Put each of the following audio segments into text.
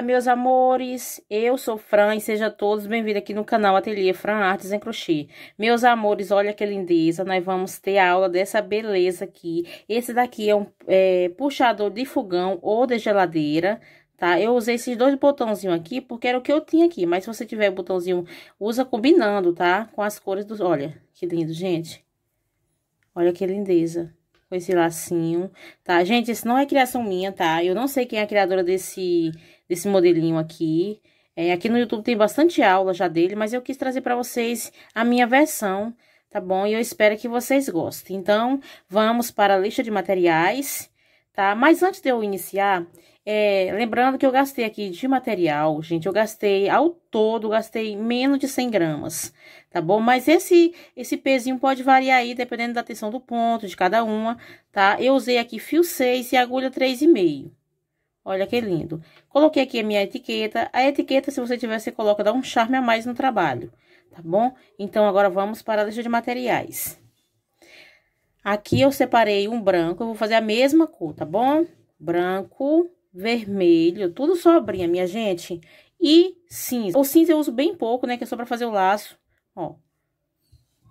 Olá, meus amores, eu sou Fran e sejam todos bem-vindos aqui no canal Ateliê Fran Artes em Crochê. Meus amores, olha que lindeza, nós vamos ter aula dessa beleza aqui. Esse daqui é um é, puxador de fogão ou de geladeira, tá? Eu usei esses dois botãozinhos aqui porque era o que eu tinha aqui, mas se você tiver botãozinho, usa combinando, tá? Com as cores dos... Olha, que lindo, gente. Olha que lindeza com esse lacinho, tá? Gente, isso não é criação minha, tá? Eu não sei quem é a criadora desse desse modelinho aqui. É, aqui no YouTube tem bastante aula já dele, mas eu quis trazer para vocês a minha versão, tá bom? E eu espero que vocês gostem. Então, vamos para a lista de materiais, tá? Mas antes de eu iniciar, é, lembrando que eu gastei aqui de material, gente, eu gastei ao todo, gastei menos de 100 gramas, tá bom? Mas esse, esse pezinho pode variar aí, dependendo da tensão do ponto, de cada uma, tá? Eu usei aqui fio 6 e agulha 3,5, Olha que lindo. Coloquei aqui a minha etiqueta. A etiqueta, se você tiver, você coloca, dá um charme a mais no trabalho, tá bom? Então, agora vamos para a lista de materiais. Aqui eu separei um branco, eu vou fazer a mesma cor, tá bom? Branco, vermelho, tudo sobrinha, minha gente. E cinza. O cinza eu uso bem pouco, né, que é só para fazer o laço, ó.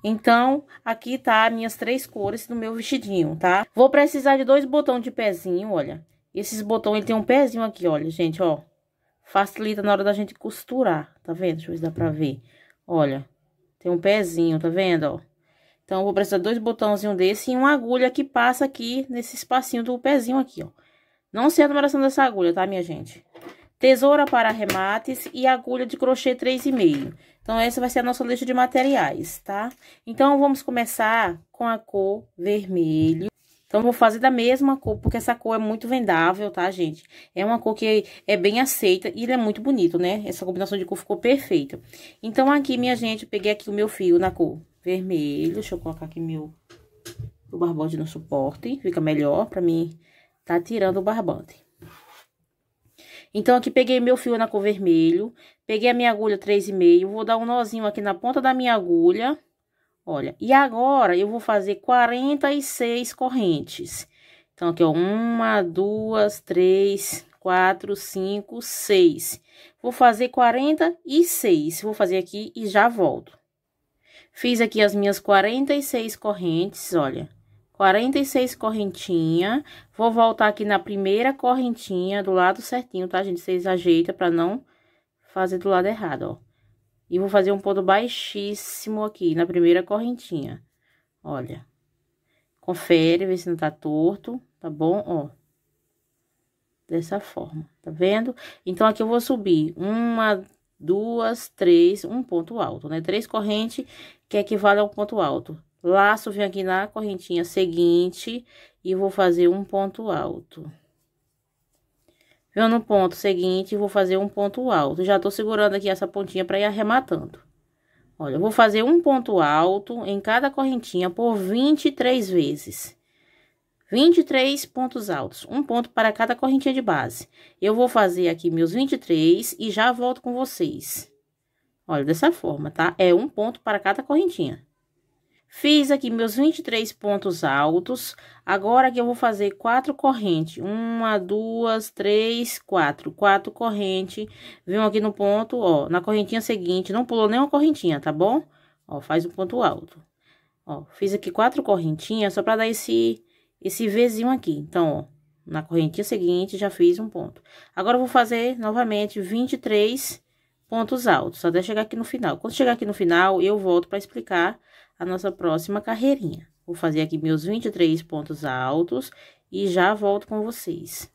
Então, aqui tá minhas três cores do meu vestidinho, tá? Vou precisar de dois botões de pezinho, olha. Olha esses botões, ele tem um pezinho aqui, olha, gente, ó. Facilita na hora da gente costurar, tá vendo? Deixa eu ver se dá pra ver. Olha, tem um pezinho, tá vendo, ó? Então, eu vou precisar de dois botãozinhos desse e uma agulha que passa aqui nesse espacinho do pezinho aqui, ó. Não sei a numeração dessa agulha, tá, minha gente? Tesoura para remates e agulha de crochê 3,5. Então, essa vai ser a nossa lista de materiais, tá? Então, vamos começar com a cor vermelho. Então, vou fazer da mesma cor, porque essa cor é muito vendável, tá, gente? É uma cor que é bem aceita e ele é muito bonito, né? Essa combinação de cor ficou perfeita. Então, aqui, minha gente, eu peguei aqui o meu fio na cor vermelho. Deixa eu colocar aqui meu o barbante no suporte, fica melhor pra mim tá tirando o barbante. Então, aqui peguei meu fio na cor vermelho, peguei a minha agulha 3,5, vou dar um nozinho aqui na ponta da minha agulha Olha, e agora eu vou fazer 46 correntes. Então, aqui, ó, uma, duas, três, quatro, cinco, seis. Vou fazer 46. Vou fazer aqui e já volto. Fiz aqui as minhas 46 correntes, olha. 46 correntinha. Vou voltar aqui na primeira correntinha do lado certinho, tá, gente? Vocês ajeita para não fazer do lado errado, ó. E vou fazer um ponto baixíssimo aqui na primeira correntinha. Olha. Confere, vê se não tá torto, tá bom? Ó. Dessa forma, tá vendo? Então, aqui eu vou subir uma, duas, três, um ponto alto, né? Três correntes que equivale um ponto alto. Laço, vem aqui na correntinha seguinte e vou fazer um ponto alto. Eu no ponto seguinte vou fazer um ponto alto. Já tô segurando aqui essa pontinha para ir arrematando. Olha, eu vou fazer um ponto alto em cada correntinha por 23 vezes. 23 pontos altos, um ponto para cada correntinha de base. Eu vou fazer aqui meus 23 e já volto com vocês. Olha, dessa forma, tá? É um ponto para cada correntinha. Fiz aqui meus 23 pontos altos. Agora, que eu vou fazer quatro correntes. Uma, duas, três, quatro. Quatro correntes. Vem aqui no ponto, ó, na correntinha seguinte. Não pulou nenhuma correntinha, tá bom? Ó, faz um ponto alto. Ó, fiz aqui quatro correntinhas só pra dar esse, esse Vzinho aqui. Então, ó, na correntinha seguinte, já fiz um ponto. Agora, eu vou fazer, novamente, 23 pontos altos, até chegar aqui no final. Quando chegar aqui no final, eu volto pra explicar a nossa próxima carreirinha. Vou fazer aqui meus 23 pontos altos e já volto com vocês.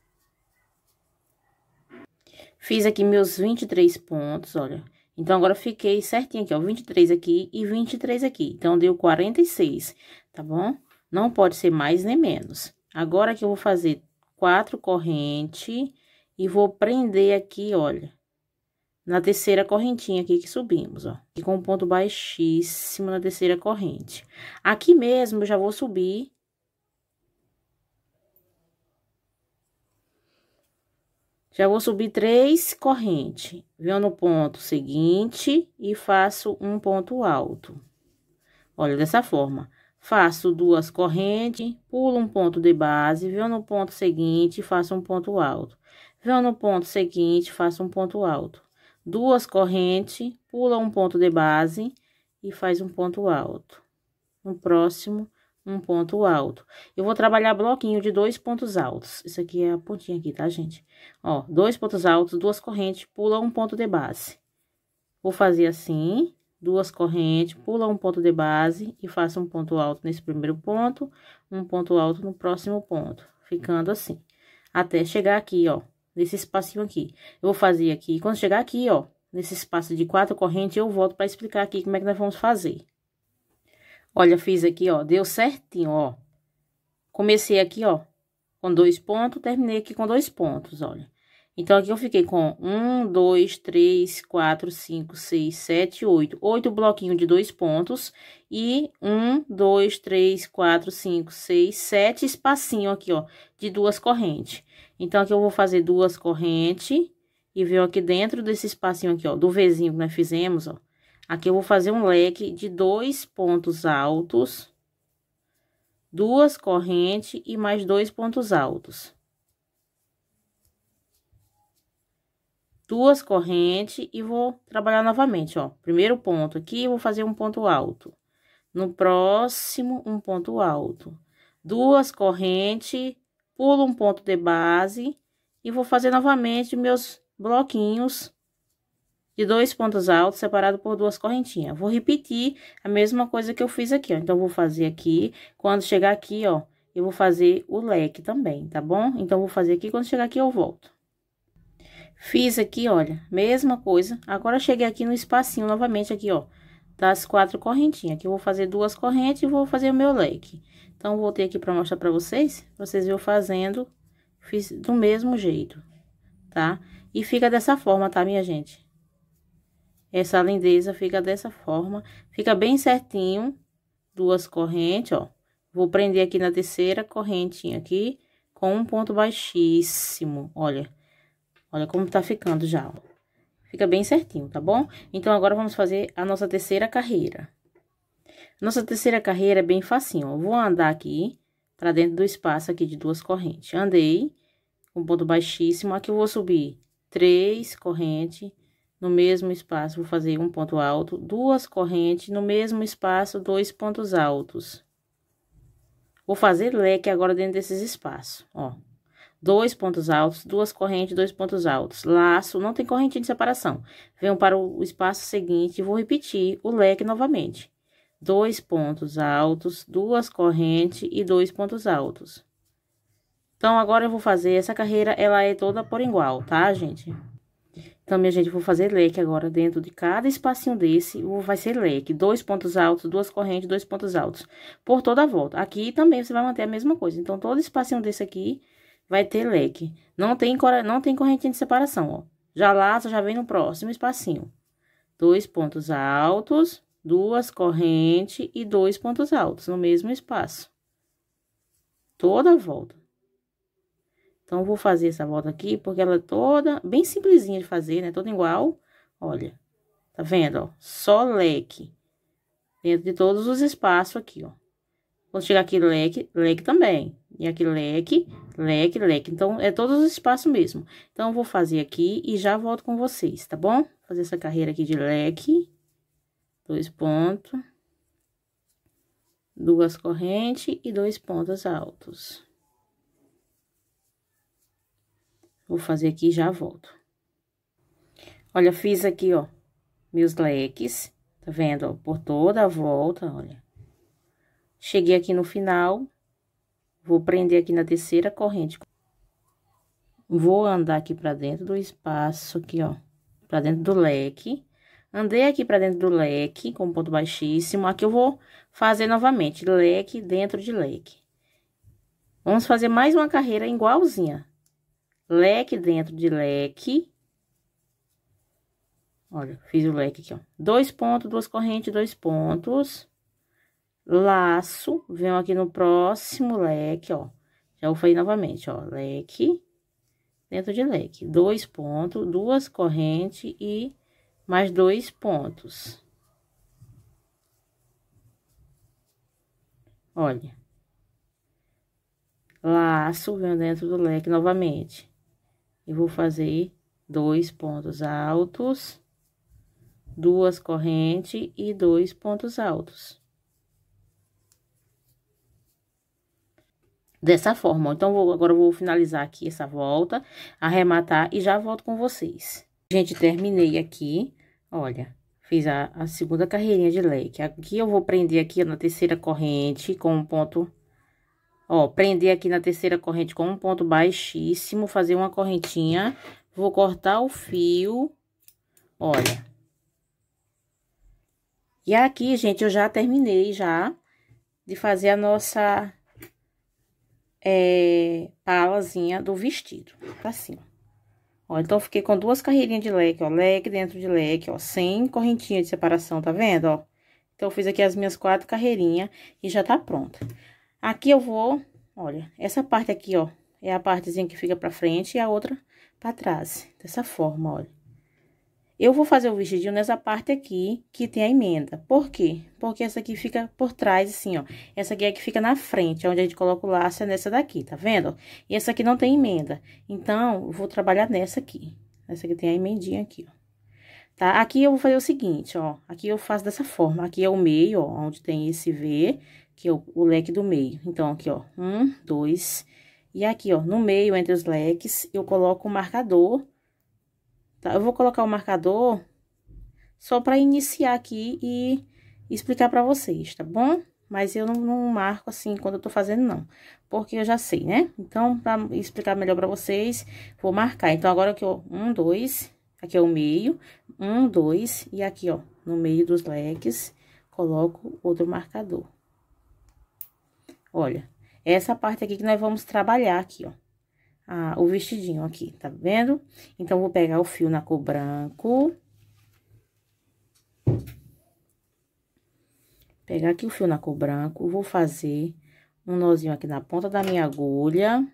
Fiz aqui meus 23 pontos, olha. Então, agora fiquei certinho aqui, ó, 23 aqui e 23 aqui. Então, deu 46, tá bom? Não pode ser mais nem menos. Agora, que eu vou fazer quatro corrente e vou prender aqui, olha, na terceira correntinha aqui que subimos, ó. E com um ponto baixíssimo na terceira corrente. Aqui mesmo, eu já vou subir. Já vou subir três correntes. Venho no ponto seguinte e faço um ponto alto. Olha, dessa forma. Faço duas correntes, pulo um ponto de base, venho no ponto seguinte e faço um ponto alto. Venho no ponto seguinte e faço um ponto alto duas correntes, pula um ponto de base e faz um ponto alto. No próximo, um ponto alto. Eu vou trabalhar bloquinho de dois pontos altos. Isso aqui é a pontinha aqui, tá, gente? Ó, dois pontos altos, duas correntes, pula um ponto de base. Vou fazer assim, duas correntes, pula um ponto de base e faço um ponto alto nesse primeiro ponto, um ponto alto no próximo ponto, ficando assim, até chegar aqui, ó, Nesse espacinho aqui. Eu vou fazer aqui. Quando chegar aqui, ó, nesse espaço de quatro correntes, eu volto para explicar aqui como é que nós vamos fazer. Olha, fiz aqui, ó, deu certinho, ó. Comecei aqui, ó, com dois pontos, terminei aqui com dois pontos, olha. Então, aqui eu fiquei com um, dois, três, quatro, cinco, seis, sete, oito. Oito bloquinhos de dois pontos. E um, dois, três, quatro, cinco, seis, sete espacinho aqui, ó, de duas correntes. Então, aqui eu vou fazer duas correntes. E veio aqui dentro desse espacinho aqui, ó, do Vzinho que nós fizemos, ó. Aqui eu vou fazer um leque de dois pontos altos. Duas correntes e mais dois pontos altos. duas correntes e vou trabalhar novamente, ó. Primeiro ponto aqui, vou fazer um ponto alto. No próximo, um ponto alto. Duas correntes, pulo um ponto de base e vou fazer novamente meus bloquinhos de dois pontos altos separado por duas correntinhas. Vou repetir a mesma coisa que eu fiz aqui, ó. Então, vou fazer aqui, quando chegar aqui, ó, eu vou fazer o leque também, tá bom? Então, vou fazer aqui, quando chegar aqui eu volto. Fiz aqui, olha, mesma coisa. Agora, cheguei aqui no espacinho novamente aqui, ó, das quatro correntinhas. Aqui eu vou fazer duas correntes e vou fazer o meu leque. Então, voltei aqui pra mostrar pra vocês, vocês viram fazendo. Fiz do mesmo jeito, tá? E fica dessa forma, tá, minha gente? Essa lindeza fica dessa forma. Fica bem certinho, duas correntes, ó. Vou prender aqui na terceira correntinha aqui, com um ponto baixíssimo, olha. Olha. Olha como tá ficando já, ó. Fica bem certinho, tá bom? Então, agora vamos fazer a nossa terceira carreira. Nossa terceira carreira é bem facinho, ó. Vou andar aqui pra dentro do espaço aqui de duas correntes. Andei com ponto baixíssimo. Aqui eu vou subir três correntes no mesmo espaço. Vou fazer um ponto alto, duas correntes no mesmo espaço, dois pontos altos. Vou fazer leque agora dentro desses espaços, ó dois pontos altos, duas correntes, dois pontos altos, laço, não tem corrente de separação. Venho para o espaço seguinte e vou repetir o leque novamente. Dois pontos altos, duas correntes e dois pontos altos. Então, agora eu vou fazer, essa carreira, ela é toda por igual, tá, gente? Então, minha gente, vou fazer leque agora dentro de cada espacinho desse, vai ser leque. Dois pontos altos, duas correntes, dois pontos altos, por toda a volta. Aqui também você vai manter a mesma coisa. Então, todo espacinho desse aqui, vai ter leque. Não tem, não tem correntinha de separação, ó. Já laço, já vem no próximo espacinho. Dois pontos altos, duas correntes e dois pontos altos no mesmo espaço. Toda a volta. Então, vou fazer essa volta aqui, porque ela é toda bem simplesinha de fazer, né? Toda igual. Olha, tá vendo, ó? Só leque. Dentro de todos os espaços aqui, ó. Vou chegar aqui, leque, leque também. E aqui, leque, leque, leque. Então, é todos os espaços mesmo. Então, vou fazer aqui e já volto com vocês, tá bom? fazer essa carreira aqui de leque. Dois pontos. Duas correntes e dois pontos altos. Vou fazer aqui e já volto. Olha, fiz aqui, ó, meus leques. Tá vendo? Ó, por toda a volta, olha. Cheguei aqui no final Vou prender aqui na terceira corrente. Vou andar aqui pra dentro do espaço aqui, ó. Pra dentro do leque. Andei aqui pra dentro do leque com ponto baixíssimo. Aqui eu vou fazer novamente leque dentro de leque. Vamos fazer mais uma carreira igualzinha. Leque dentro de leque. Olha, fiz o leque aqui, ó. Dois pontos, duas correntes, dois pontos laço, venho aqui no próximo leque, ó. Já vou fazer novamente, ó, leque, dentro de leque, dois pontos, duas correntes e mais dois pontos. Olha. Laço, venho dentro do leque novamente. E vou fazer dois pontos altos, duas correntes e dois pontos altos. dessa forma. Então, vou, agora eu vou finalizar aqui essa volta, arrematar e já volto com vocês. Gente, terminei aqui, olha, fiz a, a segunda carreirinha de leque. Aqui eu vou prender aqui na terceira corrente com um ponto... Ó, prender aqui na terceira corrente com um ponto baixíssimo, fazer uma correntinha, vou cortar o fio, olha. E aqui, gente, eu já terminei já de fazer a nossa é, tá a alazinha do vestido, tá assim. Ó, então, fiquei com duas carreirinhas de leque, ó, leque dentro de leque, ó, sem correntinha de separação, tá vendo, ó? Então, eu fiz aqui as minhas quatro carreirinhas e já tá pronta. Aqui eu vou, olha, essa parte aqui, ó, é a partezinha que fica pra frente e a outra pra trás, dessa forma, olha. Eu vou fazer o vestidinho nessa parte aqui que tem a emenda. Por quê? Porque essa aqui fica por trás, assim, ó. Essa aqui é que fica na frente, é onde a gente coloca o laço, é nessa daqui, tá vendo? E essa aqui não tem emenda. Então, eu vou trabalhar nessa aqui. Essa aqui tem a emendinha aqui, ó. Tá? Aqui eu vou fazer o seguinte, ó. Aqui eu faço dessa forma. Aqui é o meio, ó, onde tem esse V, que é o, o leque do meio. Então, aqui, ó, um, dois... E aqui, ó, no meio, entre os leques, eu coloco o marcador Tá? Eu vou colocar o marcador só para iniciar aqui e explicar para vocês, tá bom? Mas eu não, não, marco assim quando eu tô fazendo, não. Porque eu já sei, né? Então, para explicar melhor para vocês, vou marcar. Então, agora aqui, ó, um, dois, aqui é o meio, um, dois, e aqui, ó, no meio dos leques, coloco outro marcador. Olha, essa parte aqui que nós vamos trabalhar aqui, ó a, o vestidinho aqui, tá vendo? Então, vou pegar o fio na cor branco. Pegar aqui o fio na cor branco, vou fazer um nozinho aqui na ponta da minha agulha.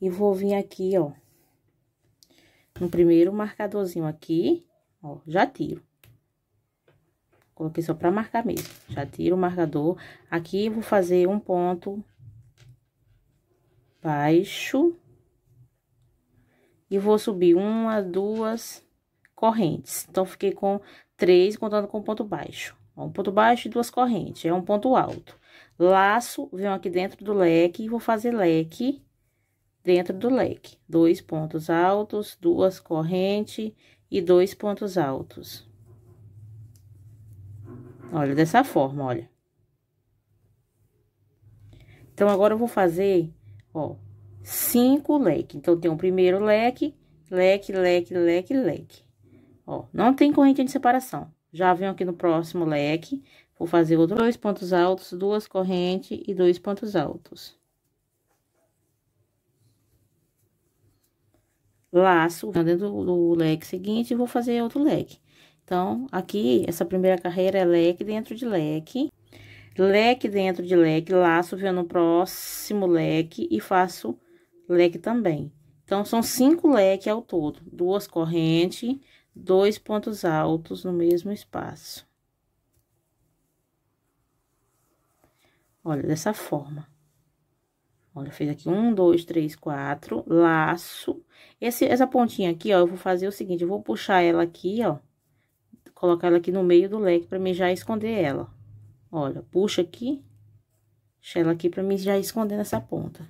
E vou vir aqui, ó, no primeiro marcadorzinho aqui, ó, já tiro. Coloquei só pra marcar mesmo. Já tiro o marcador. Aqui, vou fazer um ponto baixo. E vou subir uma, duas correntes. Então, fiquei com três, contando com ponto baixo. Um ponto baixo e duas correntes, é um ponto alto. Laço, venho aqui dentro do leque e vou fazer leque dentro do leque. Dois pontos altos, duas correntes e dois pontos altos. Olha, dessa forma, olha. Então, agora eu vou fazer Ó, cinco leque. Então, tem o primeiro leque, leque, leque, leque, leque. Ó, não tem corrente de separação. Já venho aqui no próximo leque, vou fazer outro dois pontos altos, duas correntes e dois pontos altos. Laço tá dentro do, do leque seguinte, vou fazer outro leque. Então, aqui, essa primeira carreira é leque dentro de leque leque dentro de leque, laço, venho no próximo leque e faço leque também. Então, são cinco leques ao todo, duas correntes, dois pontos altos no mesmo espaço. Olha, dessa forma. Olha, fez aqui um, dois, três, quatro, laço. Esse, essa pontinha aqui, ó, eu vou fazer o seguinte, eu vou puxar ela aqui, ó, colocar ela aqui no meio do leque pra mim já esconder ela. Olha, puxa aqui, deixa ela aqui pra mim já esconder nessa ponta.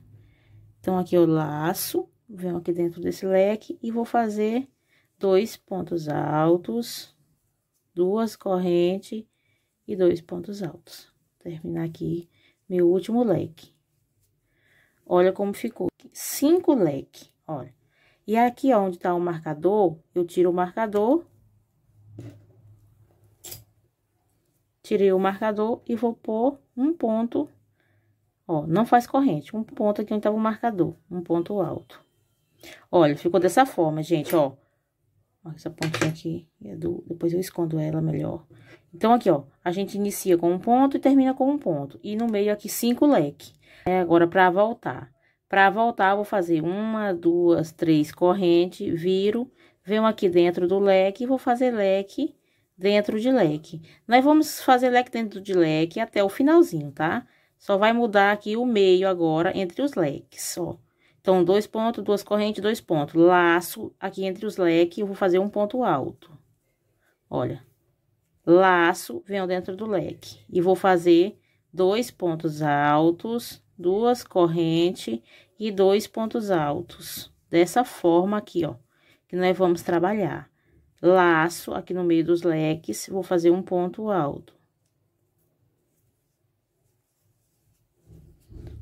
Então, aqui eu laço, venho aqui dentro desse leque e vou fazer dois pontos altos, duas correntes e dois pontos altos. Terminar aqui meu último leque. Olha como ficou. Cinco leque, olha. E aqui, ó, onde tá o marcador, eu tiro o marcador Tirei o marcador e vou pôr um ponto, ó, não faz corrente, um ponto aqui onde tava o marcador, um ponto alto. Olha, ficou dessa forma, gente, ó. Essa pontinha aqui, é do, depois eu escondo ela melhor. Então, aqui, ó, a gente inicia com um ponto e termina com um ponto. E no meio aqui, cinco leque. É agora, pra voltar. Pra voltar, vou fazer uma, duas, três corrente, viro, venho aqui dentro do leque, e vou fazer leque dentro de leque. Nós vamos fazer leque dentro de leque até o finalzinho, tá? Só vai mudar aqui o meio agora entre os leques, ó. Então, dois pontos, duas correntes, dois pontos. Laço aqui entre os leques, eu vou fazer um ponto alto. Olha, laço, venho dentro do leque. E vou fazer dois pontos altos, duas correntes e dois pontos altos. Dessa forma aqui, ó, que nós vamos trabalhar laço aqui no meio dos leques, vou fazer um ponto alto.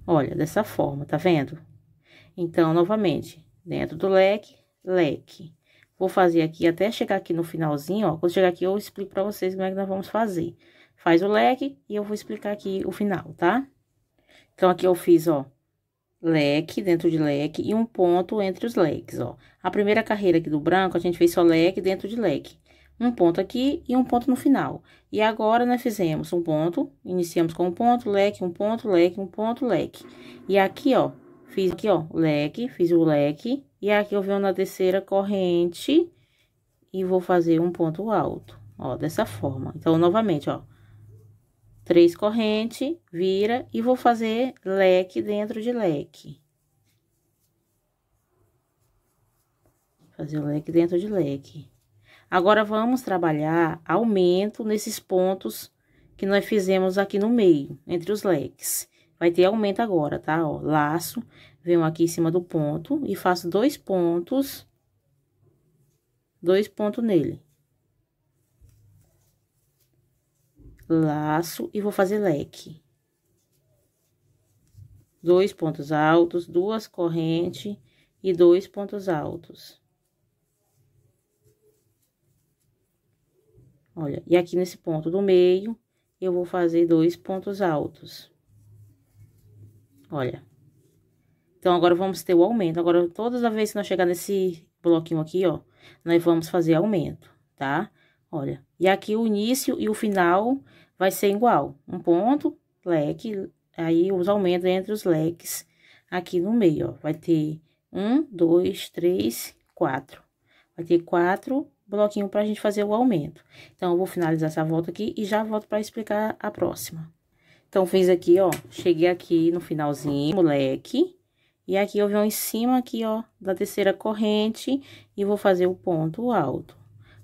Olha, dessa forma, tá vendo? Então, novamente, dentro do leque, leque. Vou fazer aqui até chegar aqui no finalzinho, ó. Quando chegar aqui, eu explico pra vocês como é que nós vamos fazer. Faz o leque e eu vou explicar aqui o final, tá? Então, aqui eu fiz, ó, leque dentro de leque e um ponto entre os leques, ó. A primeira carreira aqui do branco, a gente fez só leque dentro de leque. Um ponto aqui e um ponto no final. E agora, nós fizemos um ponto, iniciamos com um ponto, leque, um ponto, leque, um ponto, leque. E aqui, ó, fiz aqui, ó, leque, fiz o leque. E aqui eu venho na terceira corrente e vou fazer um ponto alto, ó, dessa forma. Então, novamente, ó, Três corrente, vira e vou fazer leque dentro de leque. Fazer o leque dentro de leque. Agora, vamos trabalhar aumento nesses pontos que nós fizemos aqui no meio, entre os leques. Vai ter aumento agora, tá? Ó, laço, venho aqui em cima do ponto e faço dois pontos, dois pontos nele. laço e vou fazer leque. Dois pontos altos, duas correntes e dois pontos altos. Olha, e aqui nesse ponto do meio, eu vou fazer dois pontos altos. Olha. Então, agora vamos ter o aumento. Agora, todas as vezes que nós chegar nesse bloquinho aqui, ó, nós vamos fazer aumento, tá? Olha, e aqui o início e o final vai ser igual. Um ponto, leque, aí os aumentos entre os leques aqui no meio, ó. Vai ter um, dois, três, quatro. Vai ter quatro bloquinhos pra gente fazer o aumento. Então, eu vou finalizar essa volta aqui e já volto pra explicar a próxima. Então, fiz aqui, ó, cheguei aqui no finalzinho, moleque. E aqui eu venho em cima aqui, ó, da terceira corrente e vou fazer o ponto alto.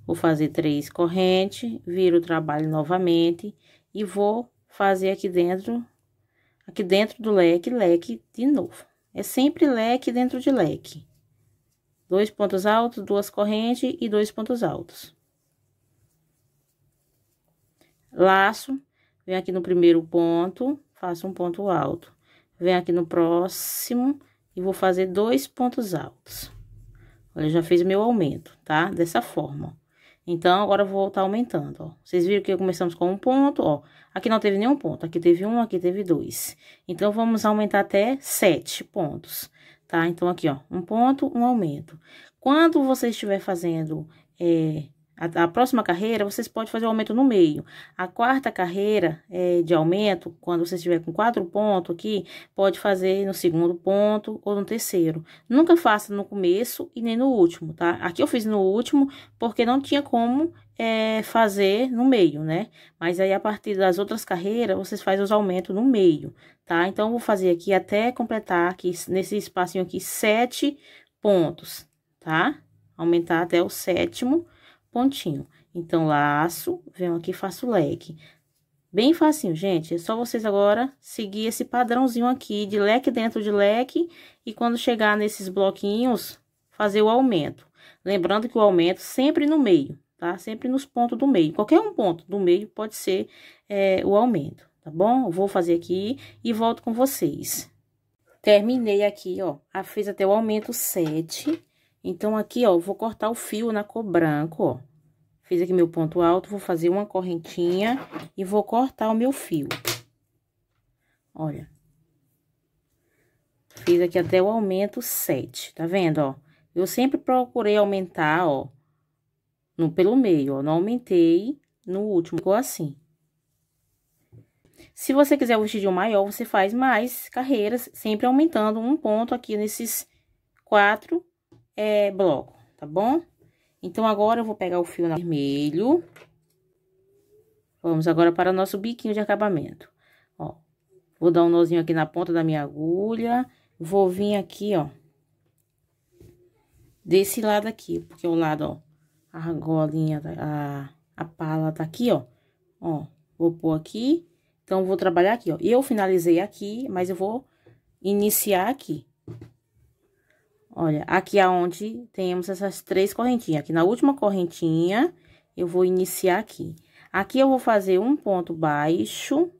Vou fazer três correntes, viro o trabalho novamente e vou fazer aqui dentro, aqui dentro do leque, leque de novo. É sempre leque dentro de leque. Dois pontos altos, duas correntes e dois pontos altos. Laço, vem aqui no primeiro ponto, faço um ponto alto. Vem aqui no próximo e vou fazer dois pontos altos. Olha, já fiz meu aumento, tá? Dessa forma, então, agora eu vou voltar tá aumentando, ó. Vocês viram que começamos com um ponto, ó. Aqui não teve nenhum ponto, aqui teve um, aqui teve dois. Então, vamos aumentar até sete pontos, tá? Então, aqui, ó, um ponto, um aumento. Quando você estiver fazendo é, a, próxima carreira, vocês podem fazer o aumento no meio. A quarta carreira é, de aumento, quando você estiver com quatro pontos aqui, pode fazer no segundo ponto ou no terceiro. Nunca faça no começo e nem no último, tá? Aqui eu fiz no último, porque não tinha como é, fazer no meio, né? Mas aí, a partir das outras carreiras, vocês fazem os aumentos no meio, tá? Então, vou fazer aqui até completar aqui, nesse espacinho aqui, sete pontos, tá? Aumentar até o sétimo ponto pontinho. Então, laço, venho aqui faço leque. Bem facinho, gente. É só vocês agora seguir esse padrãozinho aqui de leque dentro de leque. E quando chegar nesses bloquinhos, fazer o aumento. Lembrando que o aumento sempre no meio, tá? Sempre nos pontos do meio. Qualquer um ponto do meio pode ser é, o aumento, tá bom? Eu vou fazer aqui e volto com vocês. Terminei aqui, ó. Fiz até o aumento 7. Então, aqui, ó, vou cortar o fio na cor branco, ó. Fiz aqui meu ponto alto, vou fazer uma correntinha e vou cortar o meu fio. Olha. Fiz aqui até o aumento 7, tá vendo, ó? Eu sempre procurei aumentar, ó, no, pelo meio, ó. Não aumentei no último, ficou assim. Se você quiser o vestidinho maior, você faz mais carreiras, sempre aumentando um ponto aqui nesses quatro é, blocos, tá bom? Então, agora eu vou pegar o fio vermelho. Vamos agora para o nosso biquinho de acabamento. Ó, vou dar um nozinho aqui na ponta da minha agulha. Vou vir aqui, ó. Desse lado aqui, porque o lado, ó, a argolinha, a, a pala tá aqui, ó. Ó, vou pôr aqui. Então, vou trabalhar aqui, ó. Eu finalizei aqui, mas eu vou iniciar aqui. Olha, aqui aonde temos essas três correntinhas. Aqui na última correntinha, eu vou iniciar aqui. Aqui eu vou fazer um ponto baixo.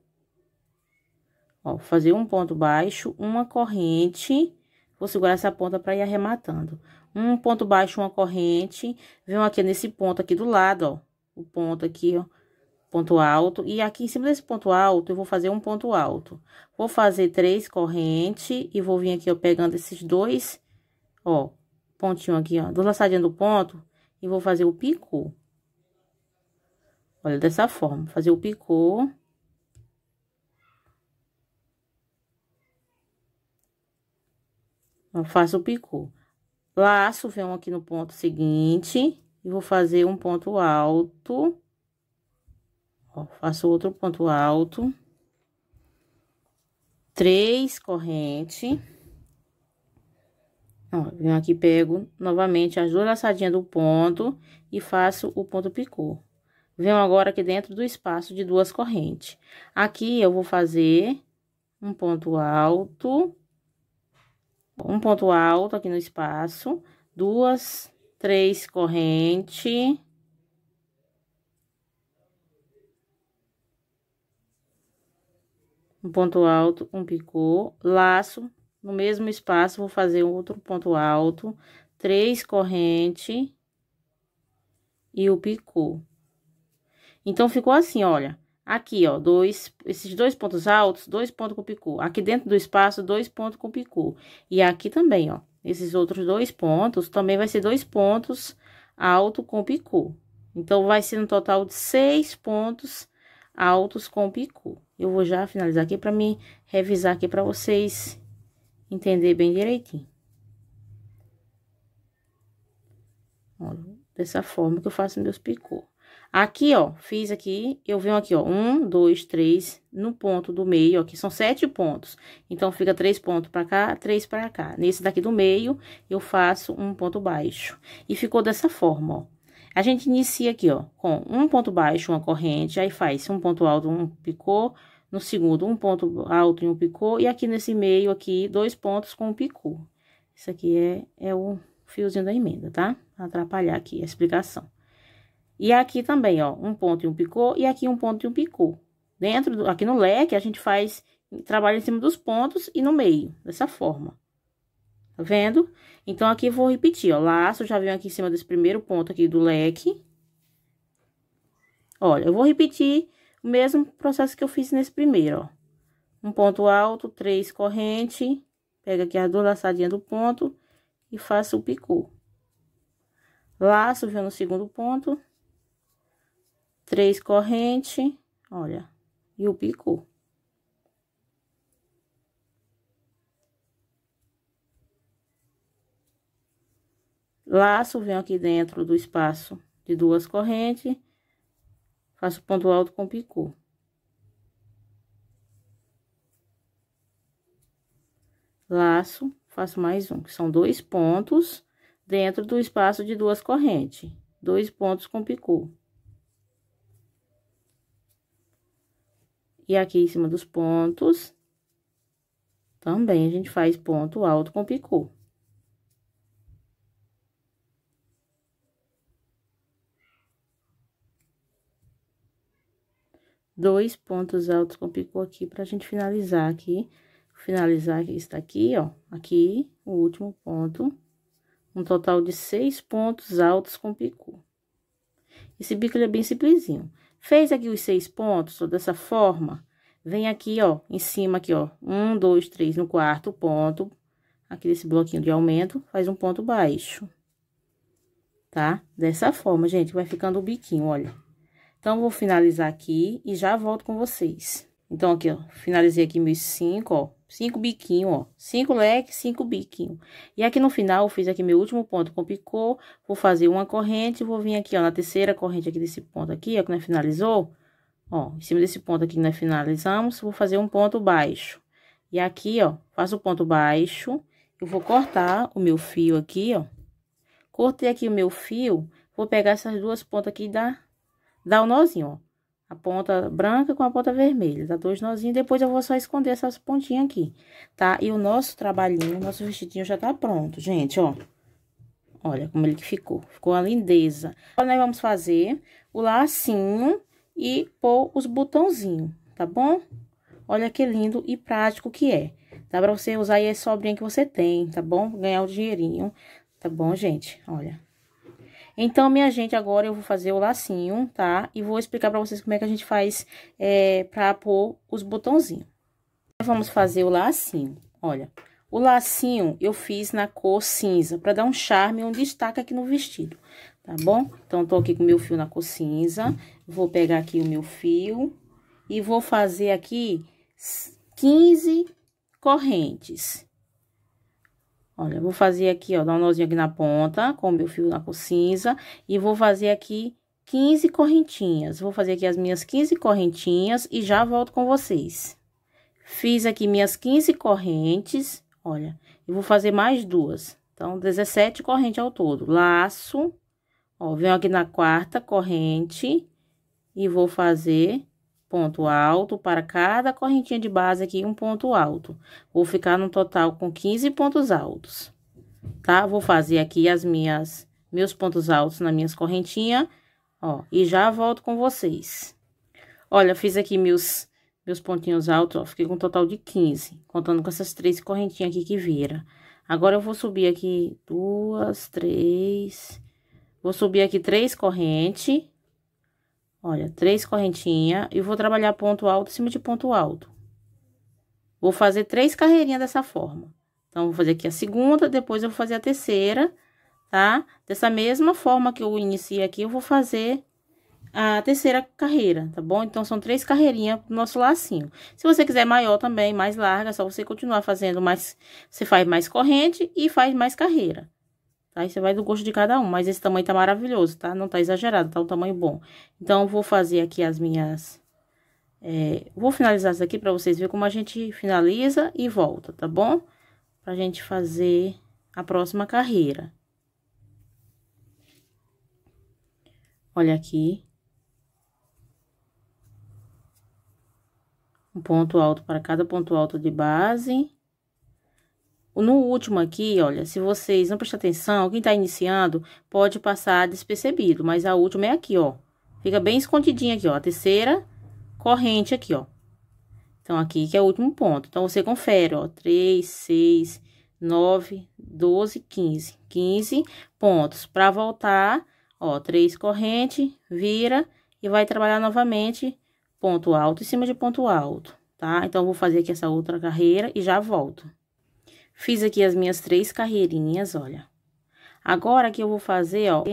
Ó, vou fazer um ponto baixo, uma corrente. Vou segurar essa ponta para ir arrematando. Um ponto baixo, uma corrente. Venho aqui nesse ponto aqui do lado, ó. O ponto aqui, ó. Ponto alto. E aqui em cima desse ponto alto, eu vou fazer um ponto alto. Vou fazer três correntes e vou vir aqui, ó, pegando esses dois Ó, pontinho aqui, ó. Dou laçadinha do ponto e vou fazer o picô. Olha, dessa forma. Fazer o picô. Eu faço o picô. Laço, venho aqui no ponto seguinte e vou fazer um ponto alto. Ó, faço outro ponto alto. Três corrente. Ó, venho aqui, pego novamente as duas laçadinhas do ponto e faço o ponto picô. Venho agora aqui dentro do espaço de duas correntes. Aqui eu vou fazer um ponto alto, um ponto alto aqui no espaço, duas, três correntes. Um ponto alto, um picô, laço, no mesmo espaço, vou fazer outro ponto alto, três corrente e o picô. Então, ficou assim, olha. Aqui, ó, dois, esses dois pontos altos, dois pontos com picô. Aqui dentro do espaço, dois pontos com picô. E aqui também, ó, esses outros dois pontos, também vai ser dois pontos alto com picô. Então, vai ser um total de seis pontos altos com picô. Eu vou já finalizar aqui para mim revisar aqui para vocês entender bem direitinho. dessa forma que eu faço meus picô. Aqui, ó, fiz aqui, eu venho aqui, ó, um, dois, três, no ponto do meio, ó, aqui são sete pontos. Então, fica três pontos pra cá, três pra cá. Nesse daqui do meio, eu faço um ponto baixo. E ficou dessa forma, ó. A gente inicia aqui, ó, com um ponto baixo, uma corrente, aí faz um ponto alto, um picô, no segundo um ponto alto e um picô, e aqui nesse meio aqui, dois pontos com um picô. Isso aqui é, é o fiozinho da emenda, tá? Pra atrapalhar aqui a explicação. E aqui também, ó, um ponto e um picô, e aqui um ponto e um picô. Dentro, do, aqui no leque, a gente faz, trabalha em cima dos pontos e no meio, dessa forma. Tá vendo? Então, aqui eu vou repetir, ó, laço, já venho aqui em cima desse primeiro ponto aqui do leque. Olha, eu vou repetir o mesmo processo que eu fiz nesse primeiro, ó. Um ponto alto, três corrente, pega aqui as duas laçadinhas do ponto e faço o picô. Laço, no segundo ponto, três corrente, olha, e o picô. Laço, venho aqui dentro do espaço de duas correntes Faço ponto alto com picô. Laço, faço mais um, que são dois pontos dentro do espaço de duas correntes. Dois pontos com picô. E aqui em cima dos pontos, também a gente faz ponto alto com picô. dois pontos altos com picô aqui pra gente finalizar aqui. Finalizar aqui, está aqui, ó, aqui, o último ponto. Um total de seis pontos altos com picô. Esse bico, ele é bem simplesinho. Fez aqui os seis pontos, ó, dessa forma, vem aqui, ó, em cima aqui, ó, um, dois, três, no quarto ponto, aqui desse bloquinho de aumento, faz um ponto baixo, tá? Dessa forma, gente, vai ficando o biquinho, olha. Então, vou finalizar aqui e já volto com vocês. Então, aqui, ó, finalizei aqui meus cinco, ó, cinco biquinho, ó, cinco leques, cinco biquinho. E aqui no final, eu fiz aqui meu último ponto com picô, vou fazer uma corrente, vou vir aqui, ó, na terceira corrente aqui desse ponto aqui, ó, que nós finalizou, ó, em cima desse ponto aqui que nós finalizamos, vou fazer um ponto baixo. E aqui, ó, faço o ponto baixo, eu vou cortar o meu fio aqui, ó, cortei aqui o meu fio, vou pegar essas duas pontas aqui da Dá o um nozinho, ó. A ponta branca com a ponta vermelha. Dá dois nozinhos. Depois eu vou só esconder essas pontinhas aqui, tá? E o nosso trabalhinho, nosso vestidinho já tá pronto, gente, ó. Olha como ele que ficou. Ficou uma lindeza. Agora, nós vamos fazer o lacinho e pôr os botãozinhos, tá bom? Olha que lindo e prático que é. Dá pra você usar aí a sobrinha que você tem, tá bom? Ganhar o dinheirinho, tá bom, gente? Olha. Então, minha gente, agora eu vou fazer o lacinho, tá? E vou explicar pra vocês como é que a gente faz é, pra pôr os botãozinhos. Vamos fazer o lacinho, olha. O lacinho eu fiz na cor cinza, pra dar um charme e um destaque aqui no vestido, tá bom? Então, tô aqui com o meu fio na cor cinza, vou pegar aqui o meu fio e vou fazer aqui 15 correntes. Olha, vou fazer aqui, ó, dar um nozinho aqui na ponta, com o meu fio na cor cinza, e vou fazer aqui 15 correntinhas. Vou fazer aqui as minhas 15 correntinhas e já volto com vocês. Fiz aqui minhas 15 correntes, olha, e vou fazer mais duas. Então, 17 correntes ao todo. Laço, ó, venho aqui na quarta corrente e vou fazer ponto alto para cada correntinha de base aqui, um ponto alto. Vou ficar no total com 15 pontos altos, tá? Vou fazer aqui as minhas, meus pontos altos nas minhas correntinhas, ó, e já volto com vocês. Olha, fiz aqui meus, meus pontinhos altos, ó, fiquei com um total de 15, contando com essas três correntinhas aqui que vira. Agora, eu vou subir aqui duas, três, vou subir aqui três correntes Olha, três correntinhas e vou trabalhar ponto alto em cima de ponto alto. Vou fazer três carreirinhas dessa forma. Então, vou fazer aqui a segunda, depois eu vou fazer a terceira, tá? Dessa mesma forma que eu iniciei aqui, eu vou fazer a terceira carreira, tá bom? Então, são três carreirinhas nosso lacinho. Se você quiser maior também, mais larga, é só você continuar fazendo mais... Você faz mais corrente e faz mais carreira. Aí, você vai do gosto de cada um, mas esse tamanho tá maravilhoso, tá? Não tá exagerado, tá um tamanho bom. Então, vou fazer aqui as minhas... É, vou finalizar isso aqui pra vocês verem como a gente finaliza e volta, tá bom? Pra gente fazer a próxima carreira. Olha aqui. Um ponto alto para cada ponto alto de base. No último aqui, olha, se vocês não prestam atenção, quem tá iniciando pode passar despercebido, mas a última é aqui, ó. Fica bem escondidinha aqui, ó, a terceira corrente aqui, ó. Então, aqui que é o último ponto. Então, você confere, ó, 3, 6, 9, 12, 15. 15 pontos. Para voltar, ó, três corrente, vira e vai trabalhar novamente ponto alto em cima de ponto alto, tá? Então, vou fazer aqui essa outra carreira e já volto. Fiz aqui as minhas três carreirinhas, olha. Agora, que eu vou fazer, ó,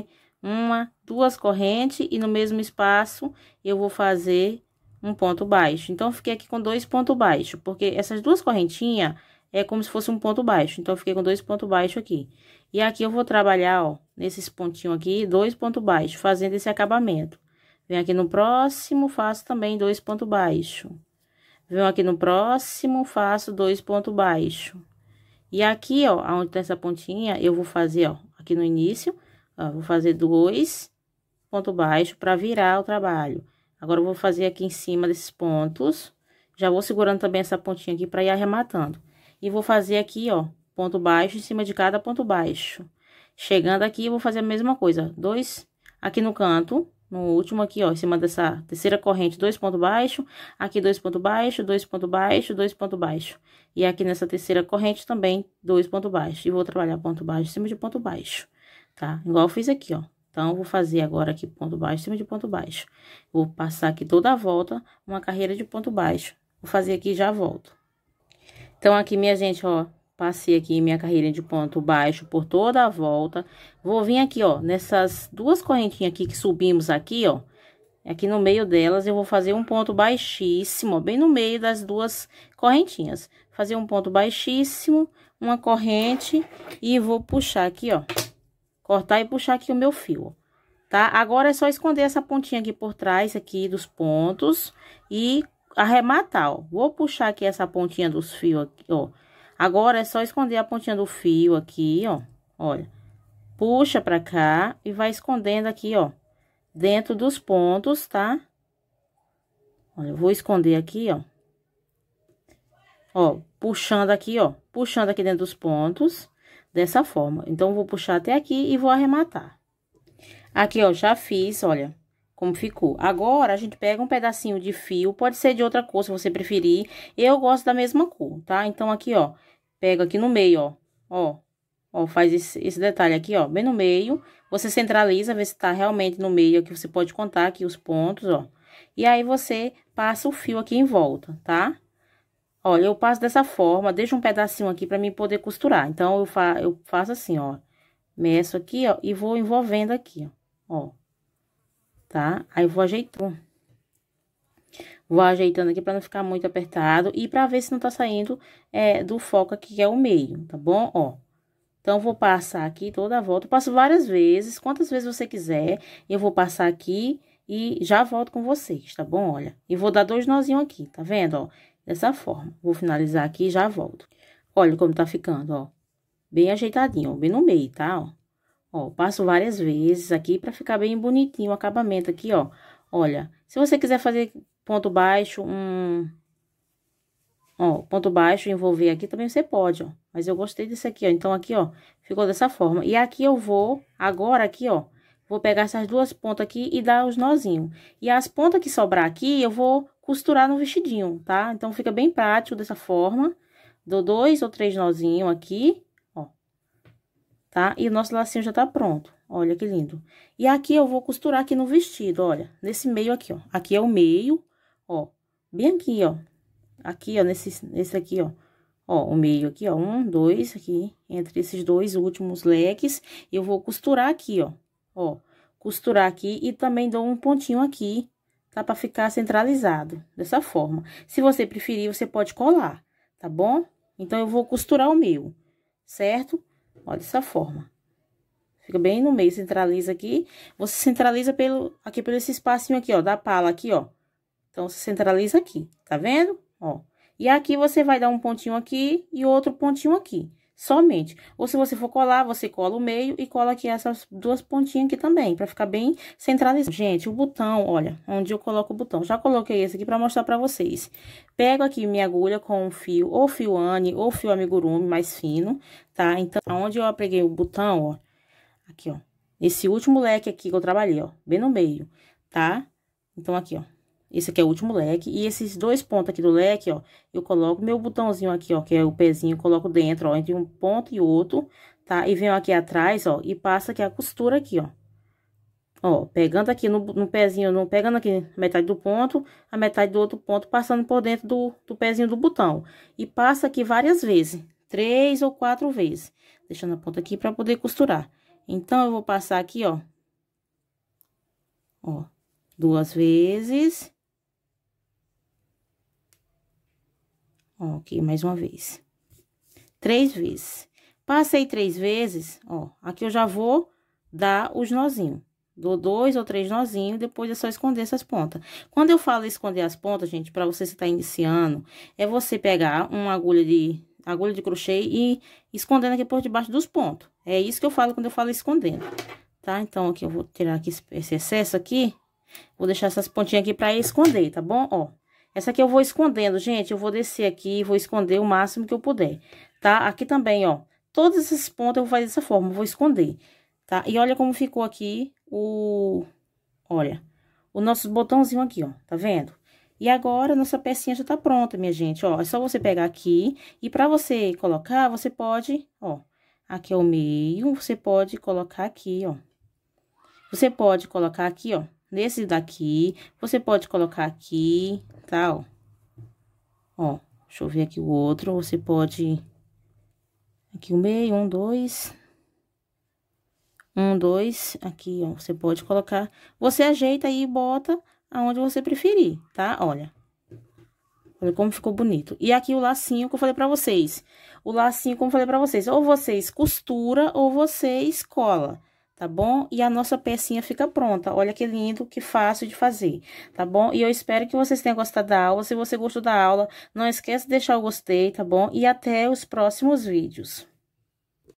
uma, duas correntes e no mesmo espaço eu vou fazer um ponto baixo. Então, fiquei aqui com dois pontos baixos, porque essas duas correntinhas é como se fosse um ponto baixo. Então, fiquei com dois pontos baixos aqui. E aqui eu vou trabalhar, ó, nesses pontinhos aqui, dois pontos baixos, fazendo esse acabamento. Venho aqui no próximo, faço também dois pontos baixos. Venho aqui no próximo, faço dois pontos baixos. E aqui, ó, aonde tem tá essa pontinha, eu vou fazer, ó, aqui no início, ó, vou fazer dois ponto baixo para virar o trabalho. Agora, eu vou fazer aqui em cima desses pontos, já vou segurando também essa pontinha aqui para ir arrematando. E vou fazer aqui, ó, ponto baixo em cima de cada ponto baixo. Chegando aqui, eu vou fazer a mesma coisa, dois aqui no canto, no último aqui, ó, em cima dessa terceira corrente, dois pontos baixo, aqui dois pontos baixo, dois pontos baixo, dois pontos baixo. E aqui nessa terceira corrente também, dois pontos baixo. E vou trabalhar ponto baixo em cima de ponto baixo, tá? Igual eu fiz aqui, ó. Então, vou fazer agora aqui ponto baixo em cima de ponto baixo. Vou passar aqui toda a volta, uma carreira de ponto baixo. Vou fazer aqui e já volto. Então, aqui, minha gente, ó, Passei aqui minha carreira de ponto baixo por toda a volta. Vou vir aqui, ó, nessas duas correntinhas aqui que subimos aqui, ó. Aqui no meio delas, eu vou fazer um ponto baixíssimo, ó, bem no meio das duas correntinhas. Fazer um ponto baixíssimo, uma corrente e vou puxar aqui, ó. Cortar e puxar aqui o meu fio, ó tá? Agora é só esconder essa pontinha aqui por trás aqui dos pontos e arrematar, ó. Vou puxar aqui essa pontinha dos fios aqui, ó, Agora, é só esconder a pontinha do fio aqui, ó. Olha. Puxa pra cá e vai escondendo aqui, ó. Dentro dos pontos, tá? Olha, eu vou esconder aqui, ó. Ó, puxando aqui, ó. Puxando aqui dentro dos pontos, dessa forma. Então, vou puxar até aqui e vou arrematar. Aqui, ó, já fiz, olha como ficou. Agora, a gente pega um pedacinho de fio, pode ser de outra cor, se você preferir. Eu gosto da mesma cor, tá? Então, aqui, ó, pega aqui no meio, ó, ó, ó, faz esse, esse detalhe aqui, ó, bem no meio. Você centraliza, vê se tá realmente no meio, aqui você pode contar aqui os pontos, ó. E aí, você passa o fio aqui em volta, tá? Olha, eu passo dessa forma, deixo um pedacinho aqui pra mim poder costurar. Então, eu, fa eu faço assim, ó, meço aqui, ó, e vou envolvendo aqui, ó, ó tá? Aí vou ajeitando. Vou ajeitando aqui pra não ficar muito apertado e pra ver se não tá saindo é, do foco aqui, que é o meio, tá bom? Ó. Então, vou passar aqui toda a volta. Eu passo várias vezes, quantas vezes você quiser. Eu vou passar aqui e já volto com vocês, tá bom? Olha, e vou dar dois nozinhos aqui, tá vendo? Ó, dessa forma. Vou finalizar aqui e já volto. Olha como tá ficando, ó. Bem ajeitadinho, ó, bem no meio, tá? Ó. Ó, passo várias vezes aqui para ficar bem bonitinho o acabamento aqui, ó. Olha, se você quiser fazer ponto baixo, um... Ó, ponto baixo, envolver aqui, também você pode, ó. Mas eu gostei desse aqui, ó. Então, aqui, ó, ficou dessa forma. E aqui eu vou, agora aqui, ó, vou pegar essas duas pontas aqui e dar os nozinhos. E as pontas que sobrar aqui, eu vou costurar no vestidinho, tá? Então, fica bem prático dessa forma. Dou dois ou três nozinhos aqui tá? E o nosso lacinho já tá pronto, olha que lindo. E aqui eu vou costurar aqui no vestido, olha, nesse meio aqui, ó. Aqui é o meio, ó, bem aqui, ó. Aqui, ó, nesse, nesse aqui, ó. Ó, o meio aqui, ó, um, dois, aqui, entre esses dois últimos leques, eu vou costurar aqui, ó, ó. Costurar aqui e também dou um pontinho aqui, tá? Pra ficar centralizado, dessa forma. Se você preferir, você pode colar, tá bom? Então, eu vou costurar o meu, certo? Certo? Olha dessa forma. Fica bem no meio, centraliza aqui. Você centraliza pelo, aqui pelo esse espacinho aqui, ó, da pala aqui, ó. Então, você centraliza aqui, tá vendo? Ó. E aqui você vai dar um pontinho aqui e outro pontinho aqui somente. Ou se você for colar, você cola o meio e cola aqui essas duas pontinhas aqui também, pra ficar bem centralizado. Gente, o botão, olha, onde eu coloco o botão, já coloquei esse aqui pra mostrar pra vocês. Pego aqui minha agulha com um fio, ou fio Anne, ou fio amigurumi, mais fino, tá? Então, onde eu preguei o botão, ó, aqui, ó, esse último leque aqui que eu trabalhei, ó, bem no meio, tá? Então, aqui, ó, esse aqui é o último leque. E esses dois pontos aqui do leque, ó, eu coloco meu botãozinho aqui, ó, que é o pezinho, coloco dentro, ó, entre um ponto e outro, tá? E venho aqui atrás, ó, e passa aqui a costura aqui, ó. Ó, pegando aqui no, no pezinho, não pegando aqui metade do ponto, a metade do outro ponto, passando por dentro do, do pezinho do botão. E passa aqui várias vezes, três ou quatro vezes, deixando a ponta aqui para poder costurar. Então, eu vou passar aqui, ó, ó, duas vezes Ó, aqui mais uma vez. Três vezes. Passei três vezes, ó, aqui eu já vou dar os nozinhos. Dou dois ou três nozinhos, depois é só esconder essas pontas. Quando eu falo esconder as pontas, gente, para você que tá iniciando, é você pegar uma agulha de agulha de crochê e escondendo aqui por debaixo dos pontos. É isso que eu falo quando eu falo escondendo, tá? Então, aqui eu vou tirar aqui esse excesso aqui, vou deixar essas pontinhas aqui para esconder, tá bom? Ó, essa aqui eu vou escondendo, gente, eu vou descer aqui e vou esconder o máximo que eu puder, tá? Aqui também, ó, todos esses pontos eu vou fazer dessa forma, vou esconder, tá? E olha como ficou aqui o... olha, o nosso botãozinho aqui, ó, tá vendo? E agora, nossa pecinha já tá pronta, minha gente, ó, é só você pegar aqui e pra você colocar, você pode, ó, aqui é o meio, você pode colocar aqui, ó. Você pode colocar aqui, ó, nesse daqui, você pode colocar aqui, tá, ó. Ó, deixa eu ver aqui o outro, você pode... Aqui o meio, um, dois... Um, dois, aqui, ó, você pode colocar... Você ajeita aí e bota aonde você preferir, tá? Olha. Olha como ficou bonito. E aqui o lacinho que eu falei pra vocês. O lacinho, como eu falei pra vocês, ou vocês costura ou vocês cola tá bom? E a nossa pecinha fica pronta. Olha que lindo, que fácil de fazer, tá bom? E eu espero que vocês tenham gostado da aula. Se você gostou da aula, não esquece de deixar o gostei, tá bom? E até os próximos vídeos.